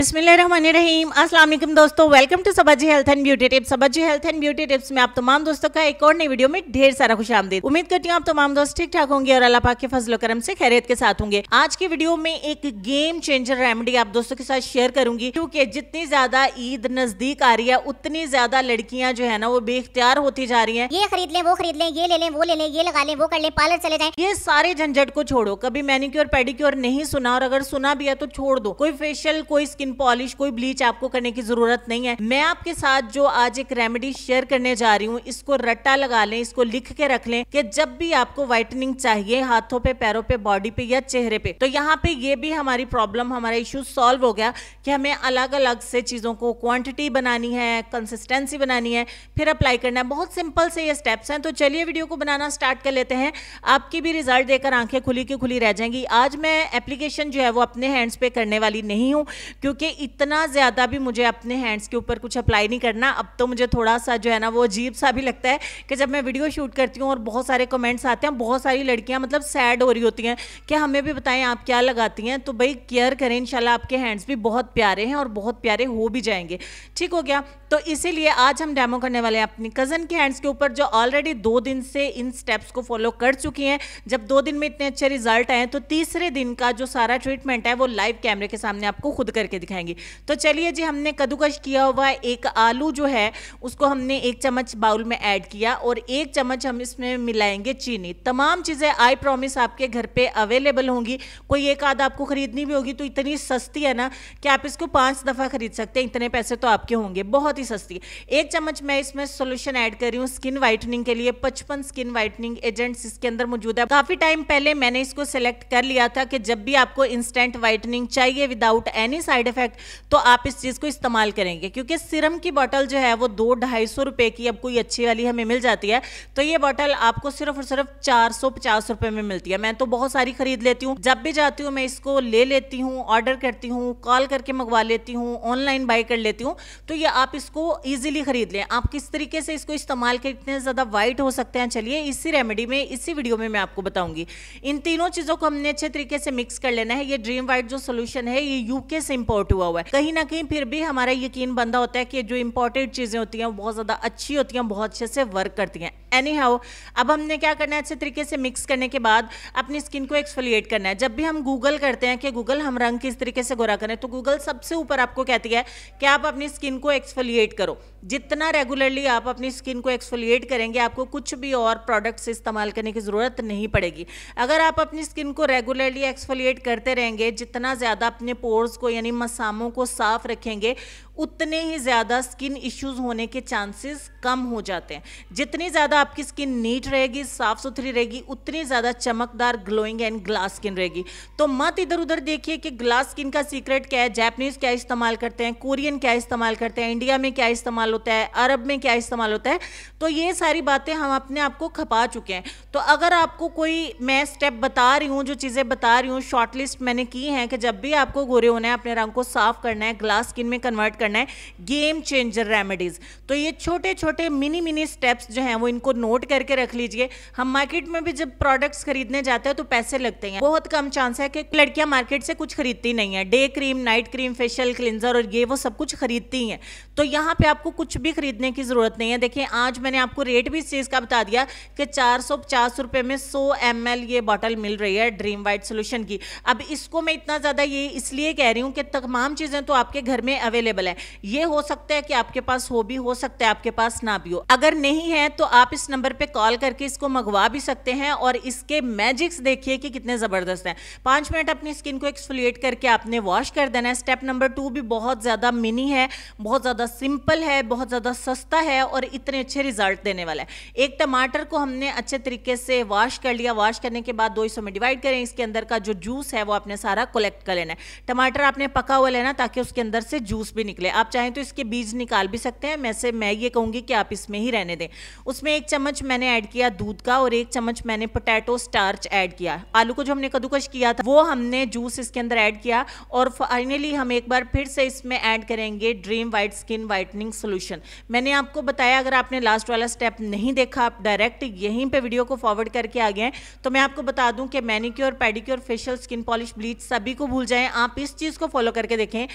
बसमीम असलम दोस्तों welcome to Sabaji health and beauty tips Sabaji health and beauty tips में आप तमाम दोस्तों का एक और नई वीडियो में ढेर सारा खुश आमदी उम्मीद करती हूँ आप तमाम दोस्त ठीक ठाक होंगे और अल्लाह पाक के फजल करम से खैरियत के साथ होंगे आज की वीडियो में एक गेम चेंजर रेमेडी आप दोस्तों के साथ शेयर करूंगी क्यूँकी जितनी ज्यादा ईद नजदीक आ रही है उतनी ज्यादा लड़कियाँ जो है ना वो बेख्तियार होती जा रही है ये खरीद ले वो खरीद ले ये ले लें वो ले लें ये लगा लें वो कर ले पार्लर चले जाए ये सारे झंझट को छोड़ो कभी मैनिक्योर पेडिक्योर नहीं सुना और अगर सुना भी है तो छोड़ दो कोई फेशियल कोई स्किन स्किन पॉलिश कोई ब्लीच आपको करने की जरूरत नहीं है मैं आपके साथ जो आज एक रेमेडी शेयर करने जा रही हूँ इसको रट्टा लगा लें इसको लिख के रख लें कि जब भी आपको व्हाइटनिंग चाहिए हाथों पे पैरों पे बॉडी पे या चेहरे पे तो यहाँ पे ये भी हमारी प्रॉब्लम हमारा इश्यू सॉल्व हो गया कि हमें अलग अलग से चीज़ों को क्वांटिटी बनानी है कंसिस्टेंसी बनानी है फिर अप्लाई करना है बहुत सिंपल से ये स्टेप्स हैं तो चलिए वीडियो को बनाना स्टार्ट कर लेते हैं आपकी भी रिजल्ट देकर आंखें खुली की खुली रह जाएंगी आज मैं एप्लीकेशन जो है वो अपने हैंड्स पे करने वाली नहीं हूँ क्योंकि क्योंकि इतना ज़्यादा भी मुझे अपने हैंड्स के ऊपर कुछ अप्लाई नहीं करना अब तो मुझे थोड़ा सा जो है ना वो अजीब सा भी लगता है कि जब मैं वीडियो शूट करती हूँ और बहुत सारे कमेंट्स आते हैं बहुत सारी लड़कियाँ मतलब सैड हो रही होती हैं कि हमें भी बताएं आप क्या लगाती हैं तो भाई केयर करें इंशाल्लाह आपके हैंड्स भी बहुत प्यारे हैं और बहुत प्यारे हो भी जाएंगे ठीक हो गया तो इसीलिए आज हम डेमो करने वाले हैं अपनी कज़न के हैंड्स के ऊपर जो ऑलरेडी दो दिन से इन स्टेप्स को फॉलो कर चुकी हैं जब दो दिन में इतने अच्छे रिजल्ट आए तो तीसरे दिन का जो सारा ट्रीटमेंट है वो लाइव कैमरे के सामने आपको खुद करके दिखा सिखाएंगे तो चलिए जी हमने कद्दूकश किया हुआ एक आलू जो है उसको हमने एक चम्मच बाउल में ऐड किया और एक चम्मच हम इसमें मिलाएंगे चीनी तमाम चीज़ें आई प्रॉमिस आपके घर पे अवेलेबल होंगी कोई एक आध आपको ख़रीदनी भी होगी तो इतनी सस्ती है ना कि आप इसको पाँच दफ़ा ख़रीद सकते हैं इतने पैसे तो आपके होंगे बहुत ही सस्ती एक चम्मच मैं इसमें सोल्यूशन ऐड कर रही हूँ स्किन वाइटनिंग के लिए पचपन स्किन वाइटनिंग एजेंट्स इसके अंदर मौजूद है काफ़ी टाइम पहले मैंने इसको सेलेक्ट कर लिया था कि जब भी आपको इंस्टेंट वाइटनिंग चाहिए without any side effect effect तो आप इस चीज़ को इस्तेमाल करेंगे क्योंकि सिरम की बॉटल जो है वो दो ढाई सौ रुपये की अब कोई अच्छी वाली हमें मिल जाती है तो ये बॉटल आपको सिर्फ और सिर्फ चार सौ पचास रुपये में मिलती है मैं तो बहुत सारी खरीद लेती हूँ जब भी जाती हूँ मैं इसको ले लेती हूँ ऑर्डर करती हूँ कॉल करके मंगवा लेती हूँ ऑनलाइन बाई कर लेती हूँ तो ये आप इसको ईजिली खरीद लें आप किस तरीके से इसको इस्तेमाल कर इतने ज़्यादा वाइट हो सकते हैं चलिए इसी रेमेडी में इसी वीडियो में मैं आपको बताऊंगी इन तीनों चीज़ों को हमने अच्छे तरीके से मिक्स कर लेना है ये ड्रीम वाइट जो सोल्यूशन है ये यूके से इम्पोर्ट इम्पोर्ट हुआ हुआ है कहीं ना कहीं फिर भी हमारा यकीन बंदा होता है कि जो इम्पोर्टेड चीजें होती हैं बहुत ज्यादा अच्छी होती हैं बहुत अच्छे से वर्क करती हैं एनी हाउ अब हमने क्या करना है अच्छे तरीके से मिक्स करने के बाद अपनी स्किन को एक्सफोलिएट करना है जब भी हम गूगल करते हैं कि गूगल हम रंग किस तरीके से गोरा करें तो गूगल सबसे ऊपर आपको कहती है कि आप अपनी स्किन को एक्सफोलिएट करो जितना रेगुलरली आप अपनी स्किन को एक्सफोलिएट करेंगे आपको कुछ भी और प्रोडक्ट्स इस्तेमाल करने की ज़रूरत नहीं पड़ेगी अगर आप अपनी स्किन को रेगुलरली एक्सफोलिएट करते रहेंगे जितना ज़्यादा अपने पोर्स को यानी मसामों को साफ रखेंगे उतने ही ज़्यादा स्किन इश्यूज होने के चांसेस कम हो जाते हैं जितनी ज़्यादा आपकी स्किन नीट रहेगी साफ सुथरी रहेगी उतनी ज़्यादा चमकदार ग्लोइंग एंड ग्लास स्किन रहेगी तो मत इधर उधर देखिए कि ग्लास स्किन का सीक्रेट क्या है जैपनीज क्या इस्तेमाल करते हैं कोरियन क्या इस्तेमाल करते हैं इंडिया में क्या इस्तेमाल होता है अरब में क्या इस्तेमाल होता है तो ये सारी बातें हम अपने आप को खपा चुके हैं तो अगर आपको कोई मैं स्टेप बता रही हूँ जो चीज़ें बता रही हूँ शॉर्ट लिस्ट मैंने की हैं कि जब भी आपको गोरे होना है अपने रंग को साफ करना है ग्लास स्किन में कन्वर्ट करना है गेम चेंजर रेमेडीज़ तो ये छोटे छोटे मिनी मिनी स्टेप्स जो हैं वो इनको नोट करके रख लीजिए हम मार्केट में भी जब प्रोडक्ट्स खरीदने जाते हैं तो पैसे लगते हैं बहुत कम चांस है कि लड़कियाँ मार्केट से कुछ खरीदती नहीं है day cream night cream facial cleanser और ये वो सब कुछ खरीदती हैं तो यहाँ पर आपको कुछ भी खरीदने की ज़रूरत नहीं है देखिए आज मैंने आपको रेट भी इस चीज़ का बता दिया कि चार सौ पचास रुपये में सौ एम ये बॉटल मिल रही है ड्रीम वाइट सोल्यूशन की अब इसको मैं इतना ज़्यादा ये इसलिए कह रही हूँ कि तमाम चीज़ें तो आपके घर में अवेलेबल है ये हो सकता है कि आपके पास हो भी हो सकता है आपके पास ना भी हो अगर नहीं है तो आप इस नंबर पर कॉल करके इसको मंगवा भी सकते हैं और इसके मैजिक्स देखिए कि कितने ज़बरदस्त हैं पाँच मिनट अपनी स्किन को एक्सफोलिएट करके आपने वॉश कर देना है स्टेप नंबर टू भी बहुत ज़्यादा मिनी है बहुत ज़्यादा सिंपल है बहुत ज़्यादा सस्ता है और इतने अच्छे रिजल्ट देने वाला है एक टमाटर को हमने अच्छे तरीके तरीके से वॉश कर लिया वॉश करने के बाद दो हिस्सों में डिवाइड करें इसके अंदर का जो जूस है वो आपने सारा कलेक्ट कर लेना है टमाटर आपने पका हुआ लेना ताकि उसके अंदर से जूस भी निकले आप चाहें तो इसके बीज निकाल भी सकते हैं मैं से मैं ये कहूँगी कि आप इसमें ही रहने दें उसमें एक चम्मच मैंने ऐड किया दूध का और एक चम्मच मैंने पोटैटो स्टार्च ऐड किया आलू को जो हमने कद्दूकश किया था वो हमने जूस इसके अंदर ऐड किया और फाइनली हम एक बार फिर से इसमें ऐड करेंगे dream white skin whitening solution मैंने आपको बताया अगर आपने लास्ट वाला स्टेप नहीं देखा आप डायरेक्ट यहीं पे वीडियो को फॉरवर्ड करके आ गए हैं तो मैं आपको बता दूं कि manicure pedicure facial skin polish bleach सभी को भूल जाएं आप इस चीज़ को फॉलो करके देखें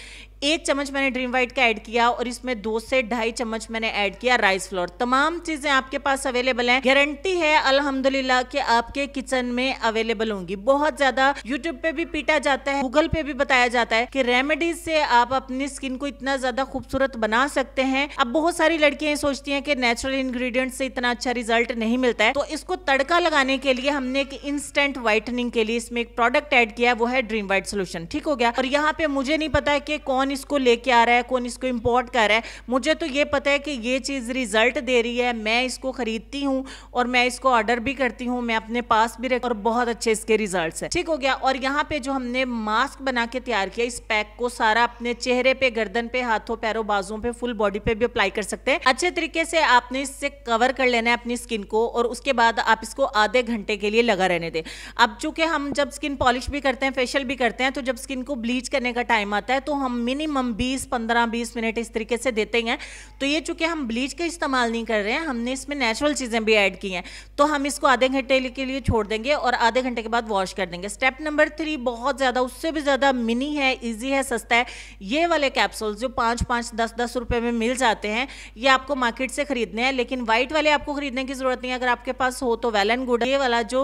एक चम्मच मैंने ड्रीम वाइट का ऐड किया और इसमें दो से ढाई चम्मच मैंने ऐड किया राइस फ्लोर तमाम चीजें आपके पास अवेलेबल हैं गारंटी है अल्हम्दुलिल्लाह कि आपके किचन में अवेलेबल होंगी बहुत ज्यादा यूट्यूब पे भी पीटा जाता है गूगल पे भी बताया जाता है कि रेमेडीज से आप अपनी स्किन को इतना ज्यादा खूबसूरत बना सकते हैं अब बहुत सारी लड़कियां सोचती है कि नेचुरल इन्ग्रीडियंट से इतना अच्छा रिजल्ट नहीं मिलता है तो इसको तड़का लगाने के लिए हमने एक इंस्टेंट व्हाइटनिंग के लिए इसमें एक प्रोडक्ट एड किया वो है ड्रीम वाइट सोल्यूशन ठीक हो गया और यहाँ पे मुझे नहीं पता है कि कौन इसको लेके आ रहा है कौन इसको इम्पोर्ट कर रहा है मुझे तो ये पता है कि ये चीज़ रिजल्ट दे रही है मैं इसको ख़रीदती हूँ और मैं इसको ऑर्डर भी करती हूँ मैं अपने पास भी रख और बहुत अच्छे इसके रिजल्ट है ठीक हो गया और यहाँ पे जो हमने मास्क बना के तैयार किया इस पैक को सारा अपने चेहरे पे गर्दन पे हाथों पैरों बाजों पर फुल बॉडी पे भी अप्लाई कर सकते हैं अच्छे तरीके से आपने इससे कवर कर लेना है अपनी स्किन को और उसके बाद आप इसको आधे घंटे के लिए लगा रहने दें अब चूंकि हम जब स्किन पॉलिश भी करते हैं फेशियल भी करते हैं तो जब स्किन को ब्लीच करने का टाइम आता है तो हम मिनिमम 20 15 20 मिनट इस तरीके से देते हैं तो ये चूंकि हम ब्लीच का इस्तेमाल नहीं कर रहे हैं हमने इसमें नेचुरल चीज़ें भी ऐड की हैं तो हम इसको आधे घंटे के लिए छोड़ देंगे और आधे घंटे के बाद वॉश कर देंगे स्टेप नंबर थ्री बहुत ज़्यादा उससे भी ज़्यादा मिनी है ईजी है सस्ता है ये वाले कैप्सूल्स जो पाँच पाँच दस दस रुपये में मिल जाते हैं ये आपको मार्केट से खरीदने हैं लेकिन व्हाइट वाले आपको खरीदने की ज़रूरत नहीं है अगर आपके पास हो तो वेल एंड गुड ये वाला जो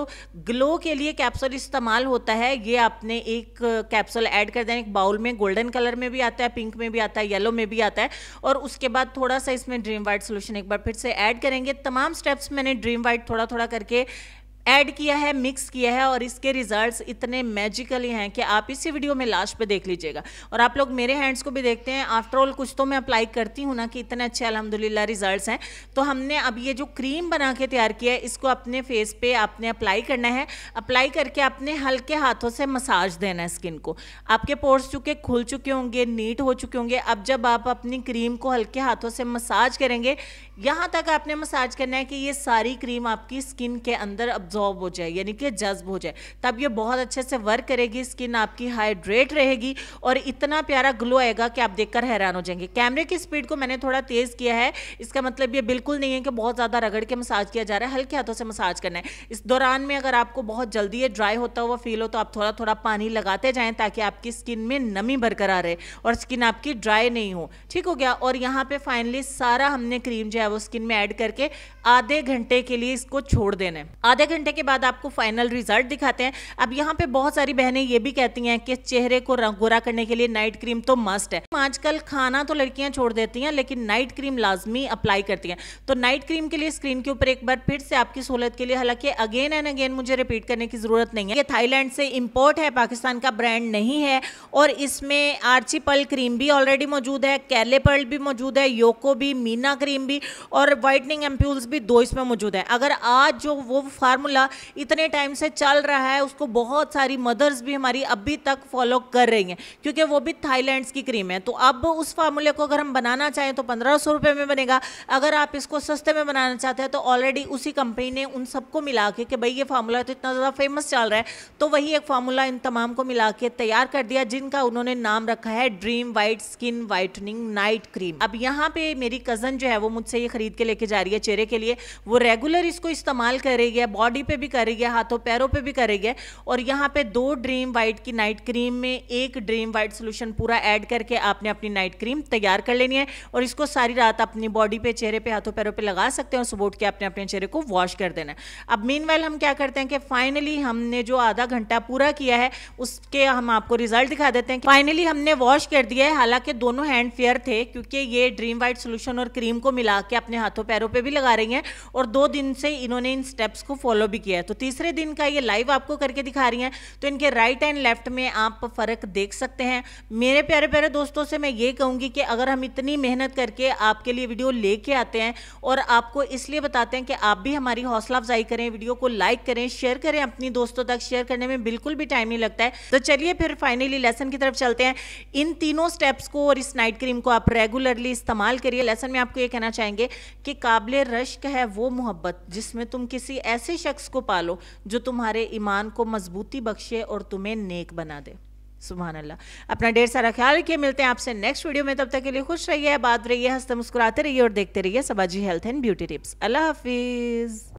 ग्लो के लिए कैप्सूल इस्तेमाल होता है ये आपने एक कैप्सूल ऐड कर देना एक बाउल में गोल्डन कलर में भी भी आता है पिंक में भी आता है येलो में भी आता है और उसके बाद थोड़ा सा इसमें ड्रीम वाइट सोल्यूशन एक बार फिर से ऐड करेंगे तमाम स्टेप्स मैंने ड्रीम वाइट थोड़ा थोड़ा करके ऐड किया है मिक्स किया है और इसके रिजल्ट्स इतने मैजिकली हैं कि आप इसी वीडियो में लास्ट पे देख लीजिएगा और आप लोग मेरे हैंड्स को भी देखते हैं आफ्टर ऑल कुछ तो मैं अप्लाई करती हूँ ना कि इतने अच्छे अलहमदिल्ला रिजल्ट्स हैं तो हमने अब ये जो क्रीम बना के तैयार किया है इसको अपने फेस पे आपने अप्लाई करना है अप्लाई करके अपने हल्के हाथों से मसाज देना है स्किन को आपके पोर्स चुके खुल चुके होंगे नीट हो चुके होंगे अब जब आप अपनी क्रीम को हल्के हाथों से मसाज करेंगे यहाँ तक आपने मसाज करना है कि ये सारी क्रीम आपकी स्किन के अंदर अब्जॉर्ब हो जाए यानी कि जज्ब हो जाए तब ये बहुत अच्छे से वर्क करेगी स्किन आपकी हाइड्रेट रहेगी और इतना प्यारा ग्लो आएगा कि आप देखकर हैरान हो जाएंगे कैमरे की स्पीड को मैंने थोड़ा तेज़ किया है इसका मतलब ये बिल्कुल नहीं है कि बहुत ज़्यादा रगड़ के मसाज किया जा रहा है हल्के हाथों से मसाज करना है इस दौरान में अगर आपको बहुत जल्दी ये ड्राई होता हुआ फील हो तो आप थोड़ा थोड़ा पानी लगाते जाएँ ताकि आपकी स्किन में नमी बरकरार रहे और स्किन आपकी ड्राई नहीं हो ठीक हो गया और यहाँ पर फाइनली सारा हमने क्रीम जो है वो स्किन में ऐड करके आधे घंटे के लिए इसको छोड़ देना है आधे घंटे के बाद आपको फाइनल रिजल्ट दिखाते हैं अब यहाँ पे बहुत सारी बहनें ये भी कहती हैं कि चेहरे को गोरा करने के लिए नाइट क्रीम तो मस्ट है आजकल खाना तो लड़कियां छोड़ देती हैं लेकिन नाइट क्रीम लाजमी अप्लाई करती हैं तो नाइट क्रीम के लिए स्क्रीन के ऊपर एक बार फिर से आपकी सहूलत के लिए हालांकि अगेन एंड अगेन मुझे रिपीट करने की जरूरत नहीं है ये थाईलैंड से इम्पोर्ट है पाकिस्तान का ब्रांड नहीं है और इसमें आर्ची पर्ल क्रीम भी ऑलरेडी मौजूद है कैले पर्ल भी मौजूद है योको भी मीना क्रीम भी और वाइटनिंग एम्प्यूल्स भी दो इसमें मौजूद हैं अगर आज जो वो फार्मूला इतने टाइम से चल रहा है उसको बहुत सारी मदर्स भी हमारी अभी तक फॉलो कर रही हैं क्योंकि वो भी थाईलैंड्स की क्रीम है तो अब उस फार्मूले को अगर हम बनाना चाहें तो पंद्रह सौ में बनेगा अगर आप इसको सस्ते में बनाना चाहते हैं तो ऑलरेडी उसी कंपनी ने उन सबको मिला के कि भाई ये फार्मूला तो इतना ज़्यादा फेमस चल रहा है तो वही एक फार्मूला इन तमाम को मिला के तैयार कर दिया जिनका उन्होंने नाम रखा है dream white skin whitening night cream अब यहाँ पे मेरी कज़न जो है वो मुझसे लिए खरीद के लेके जा रही है चेहरे के लिए वो रेगुलर इसको इस्तेमाल करेगी बॉडी पे भी करेगी हाथों पैरों पे भी करेगी और यहाँ पे दो ड्रीम वाइट की नाइट क्रीम में एक ड्रीम वाइट सोल्यूशन पूरा ऐड करके आपने अपनी नाइट क्रीम तैयार कर लेनी है और इसको सारी रात अपनी बॉडी पे चेहरे पे हाथों पैरों पर लगा सकते हैं और सुबोट के अपने अपने चेहरे को वॉश कर देना अब मीन हम क्या करते हैं कि फाइनली हमने जो आधा घंटा पूरा किया है उसके हम आपको रिजल्ट दिखा देते हैं फाइनली हमने वॉश कर दिया है हालांकि दोनों हैंड फेयर थे क्योंकि ये ड्रीम वाइट सोल्यूशन और क्रीम को मिला के अपने हाथों पैरों पे भी लगा रही हैं और दो दिन से इन्होंने इन स्टेप्स को फॉलो भी किया है तो तीसरे दिन का ये लाइव आपको करके दिखा रही हैं तो इनके राइट एंड लेफ्ट में आप फ़र्क देख सकते हैं मेरे प्यारे प्यारे दोस्तों से मैं ये कहूँगी कि अगर हम इतनी मेहनत करके आपके लिए वीडियो लेके आते हैं और आपको इसलिए बताते हैं कि आप भी हमारी हौसला अफजाई करें वीडियो को लाइक करें शेयर करें अपनी दोस्तों तक शेयर करने में बिल्कुल भी टाइम नहीं लगता है तो चलिए फिर फाइनली लेसन की तरफ चलते हैं इन तीनों स्टेप्स को और इस नाइट क्रीम को आप रेगुलरली इस्तेमाल करिए लेसन में आपको ये कहना चाहेंगे करेंगे कि काबिल रश्क है वो मोहब्बत जिसमें तुम किसी ऐसे शख्स को पालो जो तुम्हारे ईमान को मजबूती बख्शे और तुम्हें नेक बना दे सुबह अल्लाह अपना ढेर सारा ख्याल रखिए मिलते हैं आपसे नेक्स्ट वीडियो में तब तक के लिए खुश रहिए बात रहिए हंसते मुस्कुराते रहिए और देखते रहिए Sabaji health and beauty tips अल्लाह हाफिज़